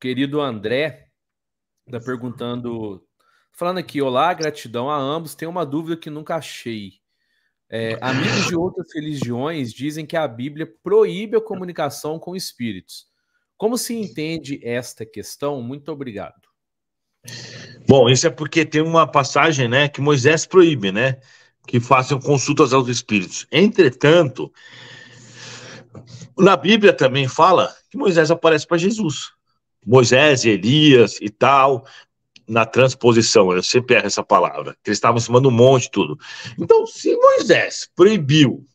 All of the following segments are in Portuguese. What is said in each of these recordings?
querido André está perguntando, falando aqui, olá, gratidão a ambos. Tem uma dúvida que nunca achei. É, amigos de outras religiões dizem que a Bíblia proíbe a comunicação com espíritos. Como se entende esta questão? Muito obrigado. Bom, isso é porque tem uma passagem, né, que Moisés proíbe, né, que façam consultas aos espíritos. Entretanto, na Bíblia também fala que Moisés aparece para Jesus. Moisés e Elias e tal, na transposição, eu sempre erro essa palavra, que eles estavam em cima do monte tudo. Então, se Moisés proibiu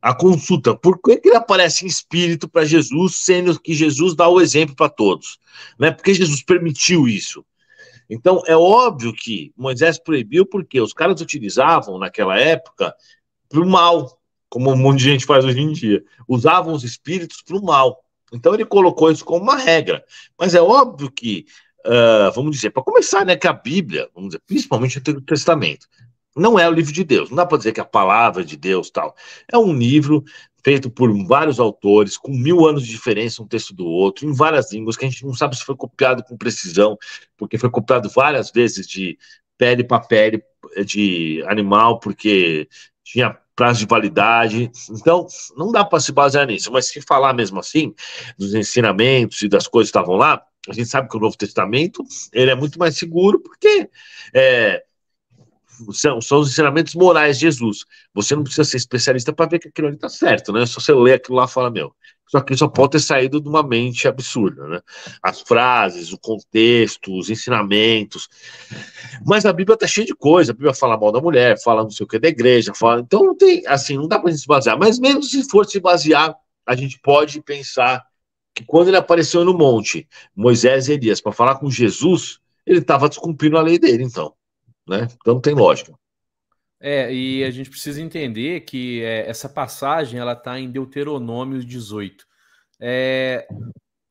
a consulta, por que, que ele aparece em espírito para Jesus, sendo que Jesus dá o exemplo para todos? Né? Porque Jesus permitiu isso. Então, é óbvio que Moisés proibiu porque os caras utilizavam, naquela época, para o mal, como um monte de gente faz hoje em dia. Usavam os espíritos para o mal. Então ele colocou isso como uma regra. Mas é óbvio que, uh, vamos dizer, para começar, né, que a Bíblia, vamos dizer, principalmente o Antigo Testamento, não é o livro de Deus. Não dá para dizer que é a palavra de Deus tal. É um livro feito por vários autores, com mil anos de diferença um texto do outro, em várias línguas, que a gente não sabe se foi copiado com precisão, porque foi copiado várias vezes de pele para pele eh, de animal, porque tinha prazo de validade. Então, não dá para se basear nisso, mas se falar mesmo assim, dos ensinamentos e das coisas que estavam lá, a gente sabe que o Novo Testamento ele é muito mais seguro, porque é, são, são os ensinamentos morais de Jesus. Você não precisa ser especialista para ver que aquilo ali está certo, né? Só você lê aquilo lá e fala, meu, isso que só pode ter saído de uma mente absurda, né? As frases, o contexto, os ensinamentos. Mas a Bíblia está cheia de coisa. A Bíblia fala mal da mulher, fala não sei o que da igreja, fala. Então não tem, assim, não dá para gente se basear. Mas mesmo se for se basear, a gente pode pensar que quando ele apareceu no monte, Moisés e Elias, para falar com Jesus, ele estava descumprindo a lei dele, então né? Então tem lógica. É, e a gente precisa entender que é, essa passagem ela está em Deuteronômio 18. É,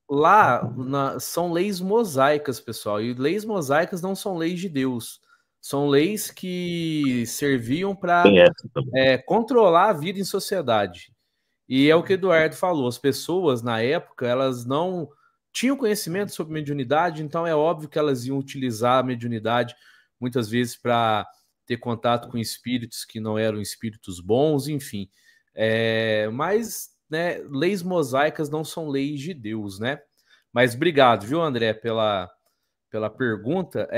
lá na, são leis mosaicas, pessoal, e leis mosaicas não são leis de Deus. São leis que serviam para é, controlar a vida em sociedade. E é o que Eduardo falou: as pessoas na época elas não tinham conhecimento sobre mediunidade, então é óbvio que elas iam utilizar a mediunidade muitas vezes para ter contato com espíritos que não eram espíritos bons, enfim. É, mas, né, leis mosaicas não são leis de Deus, né? Mas obrigado, viu, André, pela, pela pergunta. É...